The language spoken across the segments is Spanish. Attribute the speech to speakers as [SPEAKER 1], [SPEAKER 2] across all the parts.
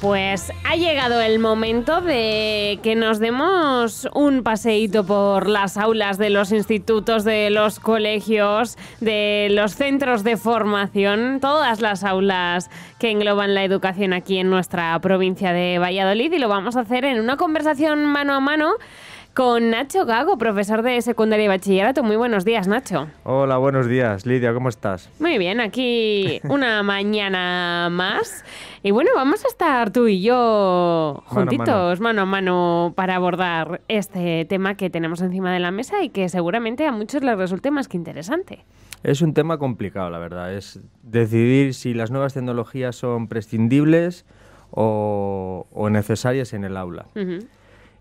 [SPEAKER 1] pues ha llegado el momento de que nos demos un paseíto por las aulas de los institutos, de los colegios, de los centros de formación, todas las aulas que engloban la educación aquí en nuestra provincia de Valladolid y lo vamos a hacer en una conversación mano a mano con Nacho Gago, profesor de secundaria y bachillerato. Muy buenos días, Nacho.
[SPEAKER 2] Hola, buenos días, Lidia, ¿cómo estás?
[SPEAKER 1] Muy bien, aquí una mañana más. Y bueno, vamos a estar tú y yo juntitos, mano a mano. para abordar este tema que tenemos encima de la mesa y que seguramente a muchos les resulte más que interesante.
[SPEAKER 2] Es un tema complicado, la verdad. Es decidir si las nuevas tecnologías son prescindibles o, necesarias en el aula.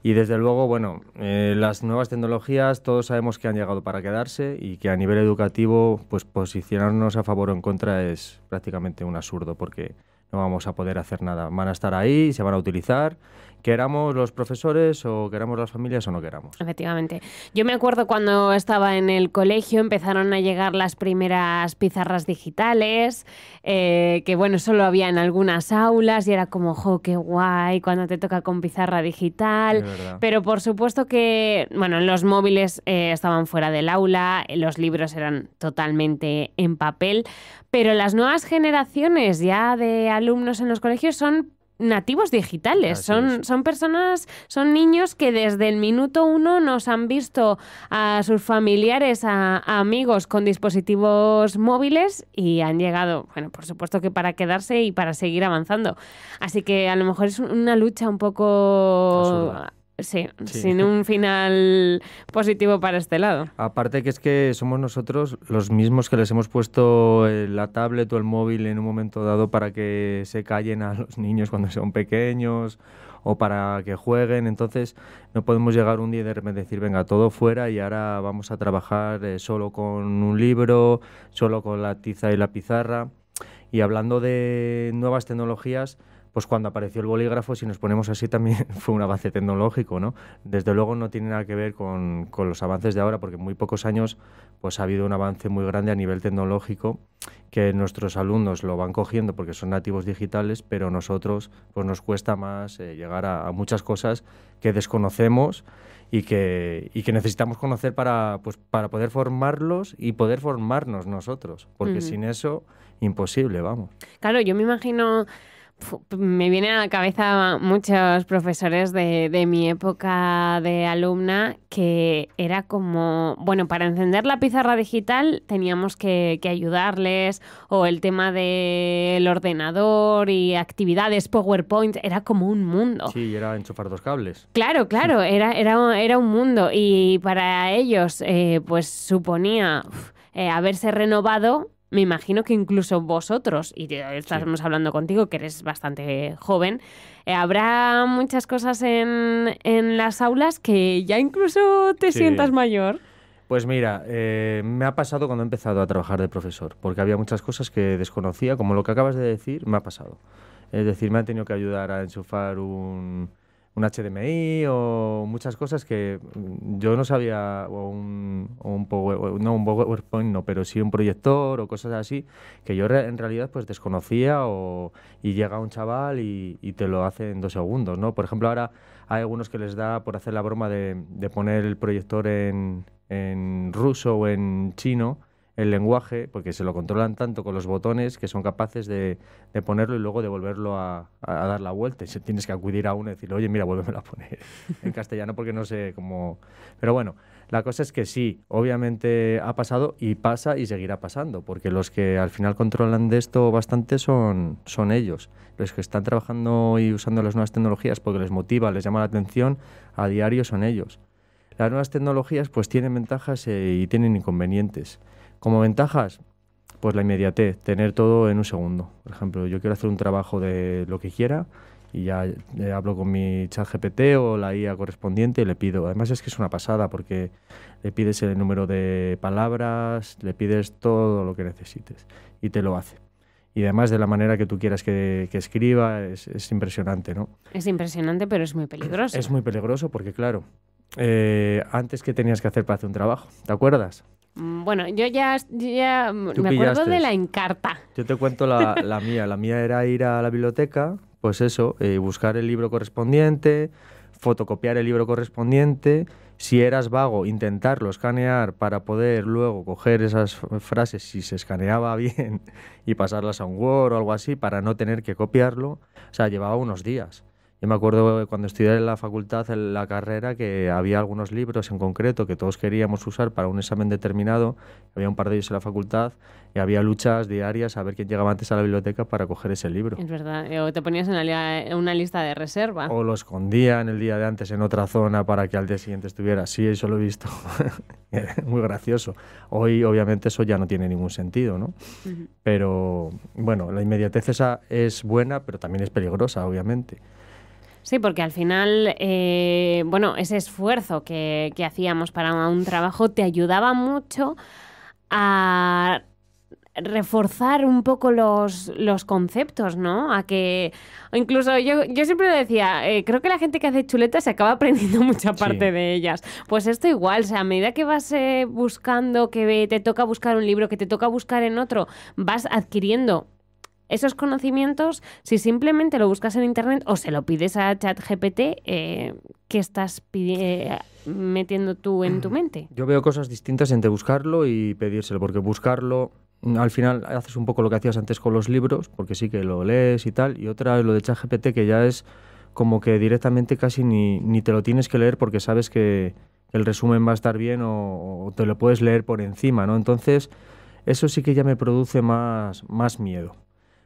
[SPEAKER 2] Y desde luego, bueno, eh, las nuevas tecnologías todos sabemos que han llegado para quedarse y que a nivel educativo, pues posicionarnos a favor o en contra es prácticamente un absurdo porque no vamos a poder hacer nada. Van a estar ahí, se van a utilizar queramos los profesores o queramos las familias o no queramos.
[SPEAKER 1] Efectivamente. Yo me acuerdo cuando estaba en el colegio empezaron a llegar las primeras pizarras digitales, eh, que bueno, solo había en algunas aulas y era como, jo, qué guay cuando te toca con pizarra digital. Pero por supuesto que, bueno, los móviles eh, estaban fuera del aula, los libros eran totalmente en papel, pero las nuevas generaciones ya de alumnos en los colegios son nativos digitales, son, son personas, son niños que desde el minuto uno nos han visto a sus familiares, a, amigos con dispositivos móviles y han llegado, bueno, por supuesto que para quedarse y para seguir avanzando. Así que a lo mejor es una lucha un poco Sí, sin un final positivo para este lado. Aparte que es que somos nosotros
[SPEAKER 2] los mismos que les hemos puesto eh, la tablet o el móvil en un momento dado para que se callen a los niños cuando son pequeños o para que jueguen. Entonces no podemos llegar un día y de decir, venga, todo fuera y ahora vamos a trabajar eh, solo con un libro, solo con la tiza y la pizarra. Y hablando de nuevas tecnologías, pues cuando apareció el bolígrafo, si nos ponemos así, también fue un avance tecnológico, ¿no? Desde luego no tiene nada que ver con, los avances de ahora, porque en muy pocos años pues ha habido un avance muy grande a nivel tecnológico que nuestros alumnos lo van cogiendo porque son nativos digitales, pero nosotros pues nos cuesta más eh, llegar a, muchas cosas que desconocemos y que, que necesitamos conocer para, pues, para poder formarlos y poder formarnos nosotros, porque sin eso imposible, vamos.
[SPEAKER 1] Claro, yo me imagino me vienen a la cabeza muchos profesores de, mi época de alumna que era como, bueno, para encender la pizarra digital teníamos que, ayudarles o el tema del ordenador y actividades, PowerPoint, era como un mundo.
[SPEAKER 2] Sí, era enchufar dos cables.
[SPEAKER 1] Claro, claro, era, era, un mundo y para ellos eh, pues suponía... Eh, haberse renovado me imagino que incluso vosotros, y estamos hablando contigo, que eres bastante joven, eh, habrá muchas cosas en, las aulas que ya incluso te sientas mayor.
[SPEAKER 2] Pues mira, eh, me ha pasado cuando he empezado a trabajar de profesor, porque había muchas cosas que desconocía, como lo que acabas de decir, me ha pasado. Es decir, me han tenido que ayudar a enchufar un, un HDMI o muchas cosas que mm, yo no sabía, o un, no, un PowerPoint no, pero sí un proyector o cosas así, que yo en realidad pues desconocía o, y llega un chaval y, te lo hace en dos segundos, ¿no? Por ejemplo, ahora hay algunos que les da por hacer la broma de, poner el proyector en ruso o en chino el lenguaje, porque se lo controlan tanto con los botones que son capaces de, ponerlo y luego de volverlo a, dar la vuelta. Y tienes que acudir a uno y decir oye, mira, vuélvemelo a poner en castellano porque no sé cómo... Pero bueno, la cosa es que sí, obviamente ha pasado y pasa y seguirá pasando, porque los que al final controlan de esto bastante son, son ellos, los que están trabajando y usando las nuevas tecnologías porque les motiva, les llama la atención, a diario son ellos. Las nuevas tecnologías pues tienen ventajas eh, y tienen inconvenientes. Como ventajas, pues la inmediatez, tener todo en un segundo. Por ejemplo, yo quiero hacer un trabajo de lo que quiera y ya eh, hablo con mi chat GPT o la IA correspondiente y le pido. Además es que es una pasada porque le pides el número de palabras, le pides todo lo que necesites y te lo hace. Y además de la manera que tú quieras que, escriba, es, impresionante, ¿no?
[SPEAKER 1] Es impresionante, pero es muy peligroso. Es
[SPEAKER 2] muy peligroso porque, claro, eh, antes que tenías que hacer para hacer un trabajo, ¿te acuerdas?
[SPEAKER 1] Mm, bueno, yo ya, me acuerdo de la encarta.
[SPEAKER 2] Yo te cuento la, la mía. La mía era ir a la biblioteca, pues eso, eh, buscar el libro correspondiente, fotocopiar el libro correspondiente. Si eras vago, intentarlo escanear para poder luego coger esas frases si se escaneaba bien y pasarlas a un Word o algo así para no tener que copiarlo. O sea, llevaba unos días. Yo me acuerdo cuando estudié en la facultad, en la carrera, que había algunos libros en concreto que todos queríamos usar para un examen determinado. Había un par de ellos en la facultad y había luchas diarias a ver quién llegaba antes a la biblioteca para coger ese libro.
[SPEAKER 1] Es verdad. Eh, o te ponías en una, lista de reserva. O lo
[SPEAKER 2] en el día de antes en otra zona para que al día siguiente estuviera. Sí, eso lo he visto. Eh, muy gracioso. Hoy, obviamente, eso ya no tiene ningún sentido, ¿no? Pero, bueno, la inmediatez esa es buena, pero también es peligrosa, obviamente.
[SPEAKER 1] Sí, porque al final, eh, bueno, ese esfuerzo que, hacíamos para un trabajo te ayudaba mucho a reforzar un poco los, conceptos, ¿no? A que incluso yo, yo siempre decía, eh, creo que la gente que hace chuletas se acaba aprendiendo mucha parte de ellas. Pues esto igual, o sea, a medida que vas eh, buscando, que te toca buscar un libro, que te toca buscar en otro, vas adquiriendo esos conocimientos, si simplemente lo buscas en internet o se lo pides a ChatGPT, eh, ¿qué estás eh, metiendo tú en tu mente?
[SPEAKER 2] Yo veo cosas distintas entre buscarlo y pedírselo, porque buscarlo mm, al final haces un poco lo que hacías antes con los libros, porque sí que lo lees y tal, y otra es lo de ChatGPT que ya es como que directamente casi ni, ni te lo tienes que leer porque sabes que el resumen va a estar bien o, o te lo puedes leer por encima, ¿no? Entonces, eso sí que ya me produce más, más miedo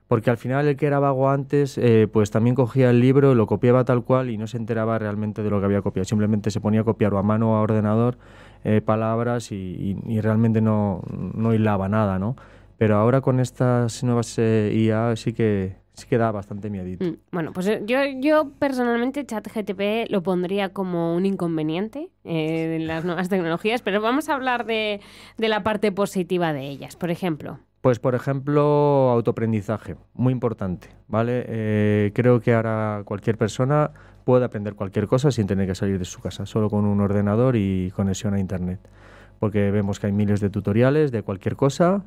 [SPEAKER 2] porque al final el que era vago antes, eh, pues también cogía el libro, lo copiaba tal cual y no se enteraba realmente de lo que había copiado, simplemente se ponía a copiar o a mano o a ordenador eh, palabras y, realmente no, no hilaba nada, ¿no? Pero ahora con estas nuevas eh, IA sí que sí que da bastante miedito. Mm,
[SPEAKER 1] bueno, pues yo, yo personalmente ChatGTP lo pondría como un inconveniente en las nuevas tecnologías, pero vamos a hablar de, de la parte positiva de ellas. Por ejemplo,
[SPEAKER 2] pues, por ejemplo, autoaprendizaje, muy importante, ¿vale? Eh, creo que ahora cualquier persona puede aprender cualquier cosa sin tener que salir de su casa, solo con un ordenador y conexión a Internet, porque vemos que hay miles de tutoriales de cualquier cosa.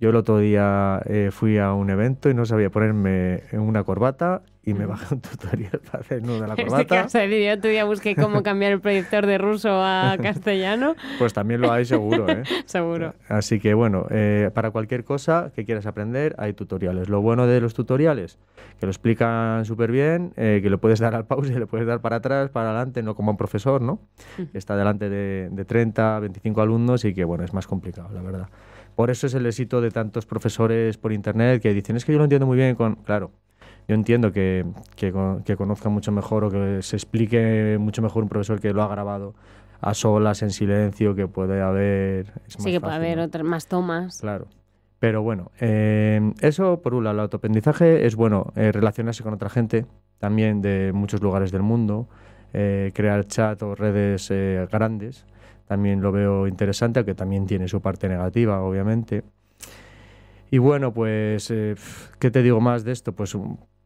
[SPEAKER 2] Yo el otro día eh, fui a un evento y no sabía ponerme una corbata y me mm. bajé un tutorial para hacer nudo de la este corbata. Es
[SPEAKER 1] que, yo ya busqué cómo cambiar el proyector de ruso a castellano.
[SPEAKER 2] Pues también lo hay seguro, ¿eh? seguro. Así que bueno, eh, para cualquier cosa que quieras aprender hay tutoriales. Lo bueno de los tutoriales, que lo explican súper bien, eh, que lo puedes dar al pause, le puedes dar para atrás, para adelante, no como un profesor, ¿no? Está delante de, de 30, 25 alumnos y que bueno, es más complicado, la verdad. Por eso es el éxito de tantos profesores por internet que dicen, es que yo lo entiendo muy bien con... Claro, yo entiendo que, que, conozca mucho mejor o que se explique mucho mejor un profesor que lo ha grabado a solas, en silencio, que puede haber...
[SPEAKER 1] Sí, que puede haber más tomas. Claro.
[SPEAKER 2] Pero bueno, eh, eso por un lado, el autoaprendizaje es bueno, eh, relacionarse con otra gente, también de muchos lugares del mundo, eh, crear chat o redes grandes, también lo veo interesante, aunque también tiene su parte negativa, obviamente. Y bueno, pues, ¿qué te digo más de esto? Pues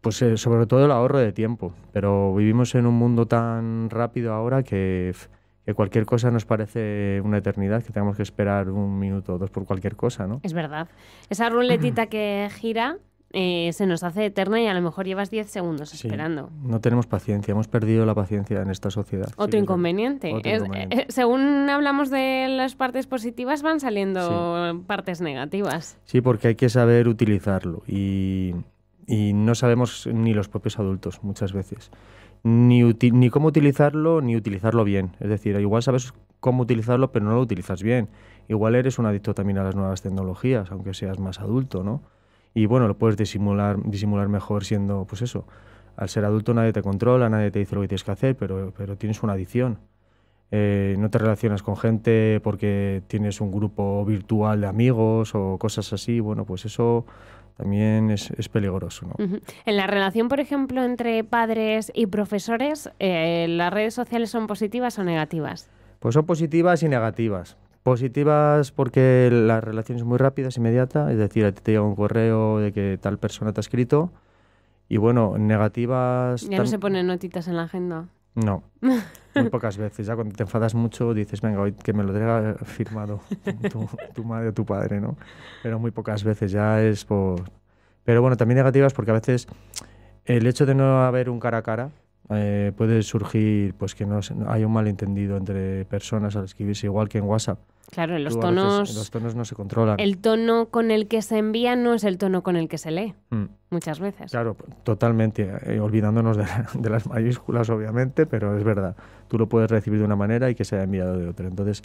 [SPEAKER 2] pues eh, sobre todo el ahorro de tiempo, pero vivimos en un mundo tan rápido ahora que, cualquier cosa nos parece una eternidad, que tenemos que esperar un minuto o dos por cualquier cosa, ¿no?
[SPEAKER 1] Es verdad. Esa ruletita que gira eh, se nos hace eterna y a lo mejor llevas 10 segundos esperando.
[SPEAKER 2] No tenemos paciencia, hemos perdido la paciencia en esta sociedad.
[SPEAKER 1] Otro inconveniente. Eh, según hablamos de las partes positivas, van saliendo partes negativas.
[SPEAKER 2] Sí, porque hay que saber utilizarlo y y no sabemos ni los propios adultos muchas veces. Ni, ni, cómo utilizarlo, ni utilizarlo bien. Es decir, igual sabes cómo utilizarlo, pero no lo utilizas bien. Igual eres un adicto también a las nuevas tecnologías, aunque seas más adulto, ¿no? Y bueno, lo puedes disimular, disimular mejor siendo, pues eso, al ser adulto nadie te controla, nadie te dice lo que tienes que hacer, pero, pero tienes una adicción. Eh, no te relacionas con gente porque tienes un grupo virtual de amigos o cosas así. Bueno, pues eso también es, peligroso. ¿no?
[SPEAKER 1] En la relación, por ejemplo, entre padres y profesores, eh, ¿las redes sociales son positivas o negativas?
[SPEAKER 2] Pues son positivas y negativas. Positivas porque la relación es muy rápida, es inmediata, es decir, a ti te llega un correo de que tal persona te ha escrito. Y bueno, negativas. Ya no se
[SPEAKER 1] ponen notitas en la agenda.
[SPEAKER 2] No. Muy pocas veces. Ya cuando te enfadas mucho dices, venga, hoy que me lo traiga firmado tu, tu, madre o tu padre, ¿no? Pero muy pocas veces ya es por... Pero bueno, también negativas porque a veces el hecho de no haber un cara a cara eh, puede surgir pues que no hay un malentendido entre personas al escribirse igual que en WhatsApp.
[SPEAKER 1] Claro, en los tonos los tonos no se controlan. El tono con el que se envía no es el tono con el que se lee. Mm. Muchas veces.
[SPEAKER 2] Claro, totalmente, eh, olvidándonos de, las mayúsculas obviamente, pero es verdad. Tú lo puedes recibir de una manera y que se haya enviado de otra. Entonces,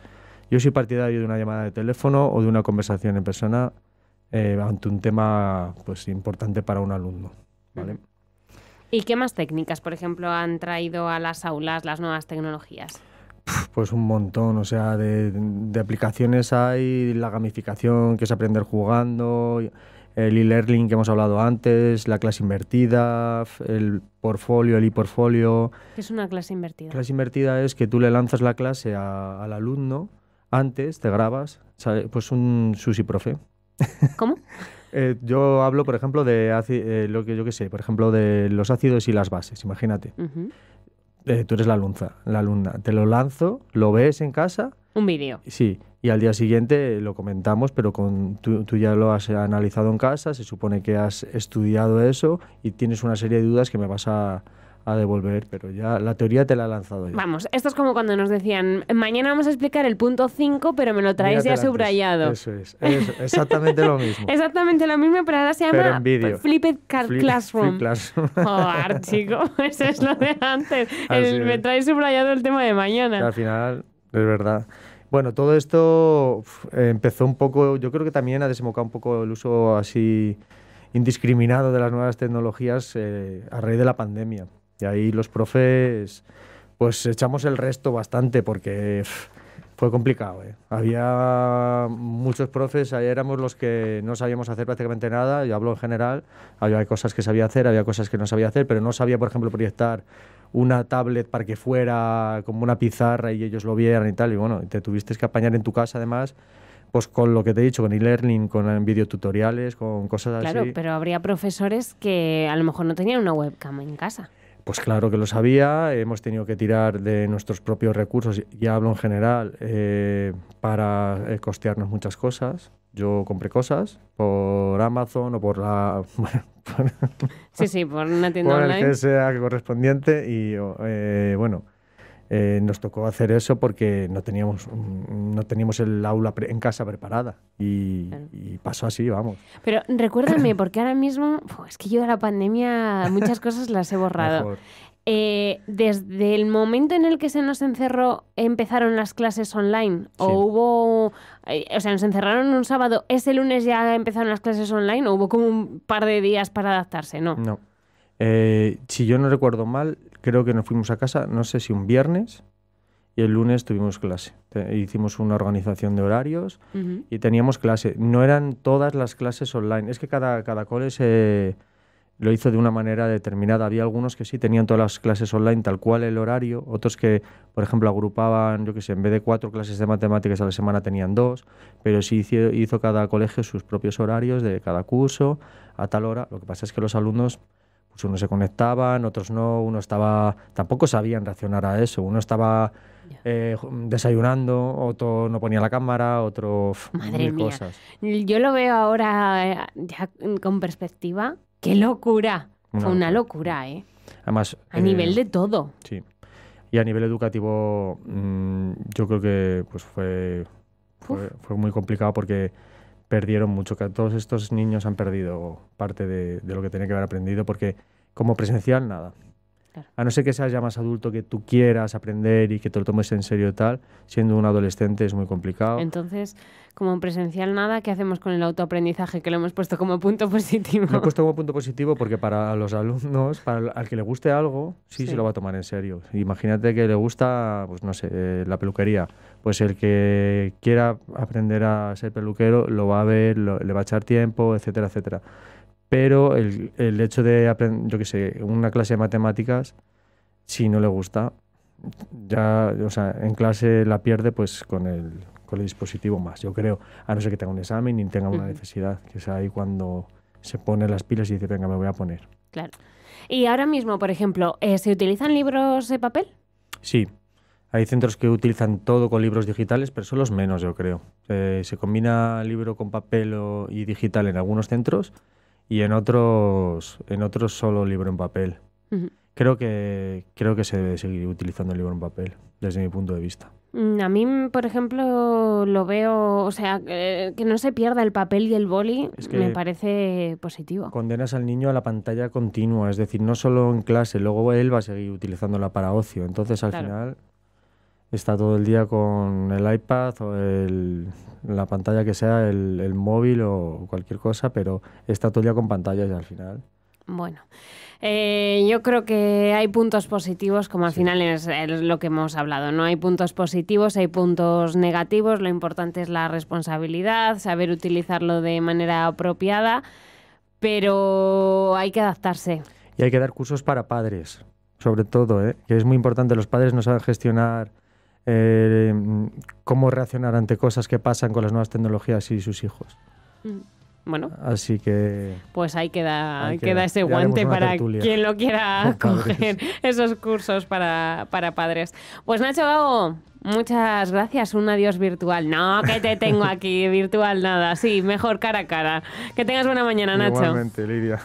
[SPEAKER 2] yo soy partidario de una llamada de teléfono o de una conversación en persona eh, ante un tema pues importante para un alumno,
[SPEAKER 1] ¿vale? ¿Y qué más técnicas, por ejemplo, han traído a las aulas las nuevas tecnologías?
[SPEAKER 2] Pues un montón, o sea, de, aplicaciones hay la gamificación, que es aprender jugando, el e-learning que hemos hablado antes, la clase invertida, el portfolio, el e-portfolio.
[SPEAKER 1] ¿Qué es una clase invertida?
[SPEAKER 2] La Clase invertida es que tú le lanzas la clase al alumno, antes te grabas, pues un sushi profe. ¿Cómo? Eh, yo hablo, por ejemplo, de eh, lo que yo que sé, por ejemplo, de los ácidos y las bases, imagínate. Eh, tú eres la alumna, la alumna, te lo lanzo, lo ves en casa. Un vídeo. Sí, y al día siguiente lo comentamos, pero con, tú, ya lo has analizado en casa, se supone que has estudiado eso y tienes una serie de dudas que me vas a, a devolver, pero ya la teoría te la ha lanzado
[SPEAKER 1] Vamos, esto es como cuando nos decían, mañana vamos a explicar el punto 5, pero me lo traéis ya subrayado. Eso es,
[SPEAKER 2] exactamente lo mismo.
[SPEAKER 1] exactamente lo mismo, pero ahora se llama Flipped Classroom.
[SPEAKER 2] Joder,
[SPEAKER 1] chico, eso pues es lo de antes. me traéis subrayado el tema de mañana. al
[SPEAKER 2] final, es verdad. Bueno, todo esto empezó un poco, yo creo que también ha desembocado un poco el uso así indiscriminado de las nuevas tecnologías eh, a raíz de la pandemia. Y ahí los profes, pues echamos el resto bastante porque fue complicado. ¿eh? Había muchos profes, ahí éramos los que no sabíamos hacer prácticamente nada, yo hablo en general, había cosas que sabía hacer, había cosas que no sabía hacer, pero no sabía, por ejemplo, proyectar una tablet para que fuera como una pizarra y ellos lo vieran y tal. Y bueno, te tuviste que apañar en tu casa además pues con lo que te he dicho, con e-learning, con eh, videotutoriales, con cosas así. Claro,
[SPEAKER 1] pero habría profesores que a lo mejor no tenían una webcam en casa.
[SPEAKER 2] Pues claro que lo sabía, hemos tenido que tirar de nuestros propios recursos, ya hablo en general, eh, para eh, costearnos muchas cosas. Yo compré cosas por Amazon o por la...
[SPEAKER 1] sí, sí, por una tienda por online. que
[SPEAKER 2] sea correspondiente y oh, eh, bueno, eh, nos tocó hacer eso porque no teníamos, mm, no teníamos el aula en casa preparada y, pasó así, vamos.
[SPEAKER 1] Pero recuérdame, porque ahora mismo, es que yo de la pandemia muchas cosas las he borrado. Eh, desde el momento en el que se nos encerró, empezaron las clases online. O hubo. Eh, o sea, nos encerraron un sábado, ese lunes ya empezaron las clases online, o hubo como un par de días para adaptarse, ¿no? No.
[SPEAKER 2] si yo no recuerdo mal, creo que nos fuimos a casa, no sé si un viernes, y el lunes tuvimos clase. hicimos una organización de horarios y teníamos clase. No eran todas las clases online. Es que cada, cada lo hizo de una manera determinada. Había algunos que sí tenían todas las clases online tal cual el horario, otros que, por ejemplo, agrupaban, yo qué sé, en vez de cuatro clases de matemáticas a la semana tenían dos, pero sí hizo, hizo cada colegio sus propios horarios de cada curso a tal hora. Lo que pasa es que los alumnos uno unos se conectaban, otros no, uno estaba, tampoco sabían reaccionar a eso, uno estaba eh, desayunando, otro no ponía la cámara, otro... Madre Cosas.
[SPEAKER 1] Yo lo veo ahora eh, ya con perspectiva. ¡Qué locura! Fue una locura, ¿eh?
[SPEAKER 2] Además... A nivel eh, de todo. Sí. Y a nivel educativo, mm, yo creo que pues fue, fue, muy complicado porque perdieron mucho. Todos estos niños han perdido parte de, lo que tenía que haber aprendido porque como presencial nada. A no ser que seas ya más adulto, que tú quieras aprender y que te lo tomes en serio tal, siendo un adolescente es muy complicado.
[SPEAKER 1] Entonces, como presencial nada, ¿qué hacemos con el autoaprendizaje que lo hemos puesto como punto positivo? Lo he
[SPEAKER 2] puesto como punto positivo porque para los alumnos, para al que le guste algo, sí, se lo va a tomar en serio. Imagínate que le gusta, pues no sé, eh, la peluquería pues el que quiera aprender a ser peluquero lo va a ver, le va a echar tiempo, etcétera, etcétera. Pero el, hecho de aprender, yo qué sé, una clase de matemáticas, si no le gusta, ya, o sea, en clase la pierde pues con el, dispositivo más, yo creo, a no ser que tenga un examen y tenga una necesidad, que sea ahí cuando se pone las pilas y dice, venga, me voy a poner.
[SPEAKER 1] Claro. Y ahora mismo, por ejemplo, eh, ¿se utilizan libros de papel?
[SPEAKER 2] Sí, hay centros que utilizan todo con libros digitales, pero son los menos, yo creo. Eh, se combina libro con papel y digital en algunos centros y en otros, en otros solo libro en papel. Creo que, creo que se debe seguir utilizando el libro en papel, desde mi punto de vista.
[SPEAKER 1] Mm, a mí, por ejemplo, lo veo, o sea, que no se pierda el papel y el boli, es que me parece positivo.
[SPEAKER 2] Condenas al niño a la pantalla continua, es decir, no solo en clase, luego él va a seguir utilizándola para ocio, entonces al final está todo el día con el iPad o la pantalla que sea, el, móvil o cualquier cosa, pero está todo el día con pantallas al final.
[SPEAKER 1] Bueno, eh, yo creo que hay puntos positivos, como al final es, lo que hemos hablado, ¿no? Hay puntos positivos, hay puntos negativos, lo importante es la responsabilidad, saber utilizarlo de manera apropiada, pero hay que adaptarse.
[SPEAKER 2] Y hay que dar cursos para padres, sobre todo, ¿eh? que es muy importante, los padres no saben gestionar eh, cómo reaccionar ante cosas que pasan con las nuevas tecnologías y sus hijos.
[SPEAKER 1] Mm, bueno.
[SPEAKER 2] Así que.
[SPEAKER 1] Pues ahí queda, queda, ese guante para quien lo quiera coger esos cursos para, padres. Pues Nacho Muchas gracias, un adiós virtual. No, que te tengo aquí, virtual nada. Sí, mejor cara a cara. Que tengas buena mañana, Nacho.
[SPEAKER 2] Lidia.